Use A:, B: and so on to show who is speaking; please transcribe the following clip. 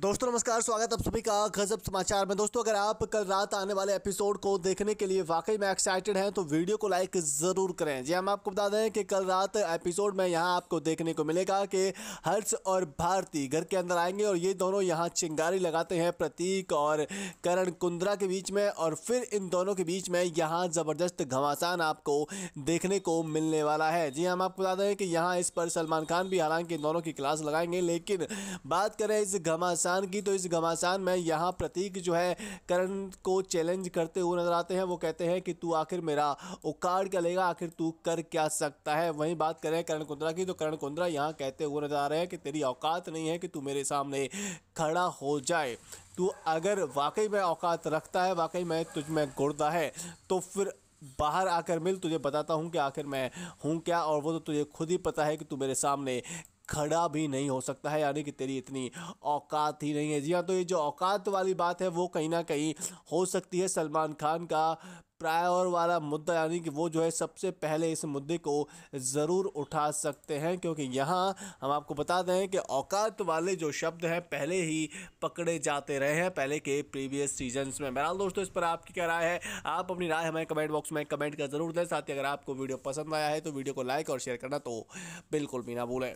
A: दोस्तों नमस्कार स्वागत आप सभी का गजब समाचार में दोस्तों अगर आप कल रात आने वाले एपिसोड को देखने के लिए वाकई में एक्साइटेड हैं तो वीडियो को लाइक ज़रूर करें जी हम आपको बता दें कि कल रात एपिसोड में यहां आपको देखने को मिलेगा कि हर्ष और भारती घर के अंदर आएंगे और ये दोनों यहाँ चिंगारी लगाते हैं प्रतीक और करण कुंद्रा के बीच में और फिर इन दोनों के बीच में यहाँ ज़बरदस्त घमासान आपको देखने को मिलने वाला है जी हम आपको बता दें कि यहाँ इस पर सलमान खान भी हालांकि इन दोनों की क्लास लगाएंगे लेकिन बात करें इस घमासान घमासान की तो इस घमासान में यहाँ प्रतीक जो है करण को चैलेंज करते हुए नजर आते हैं वो कहते हैं कि तू आखिर मेरा उकाड़ क्या लेगा आखिर तू कर क्या सकता है वहीं बात करें करण कुंद्रा की तो करण कुंद्रा यहाँ कहते हुए नजर आ रहे हैं कि तेरी औकात नहीं है कि तू मेरे सामने खड़ा हो जाए तू अगर वाकई में औकात रखता है वाकई में तुझ में गुड़ता है तो फिर बाहर आकर मिल तुझे बताता हूँ कि आखिर मैं हूँ क्या और वो तो तुझे खुद ही पता है कि तू मेरे सामने खड़ा भी नहीं हो सकता है यानी कि तेरी इतनी औकात ही नहीं है जी हाँ तो ये जो औकात वाली बात है वो कहीं ना कहीं हो सकती है सलमान खान का प्रायर वाला मुद्दा यानी कि वो जो है सबसे पहले इस मुद्दे को ज़रूर उठा सकते हैं क्योंकि यहाँ हम आपको बता दें कि औकात वाले जो शब्द हैं पहले ही पकड़े जाते रहे हैं पहले के प्रीवियस सीजन्स में बहरहाल दोस्तों इस पर आपकी क्या राय है आप अपनी राय हमें कमेंट बॉक्स में कमेंट कर ज़रूर दें साथ ही अगर आपको वीडियो पसंद आया है तो वीडियो को लाइक और शेयर करना तो बिल्कुल भी ना भूलें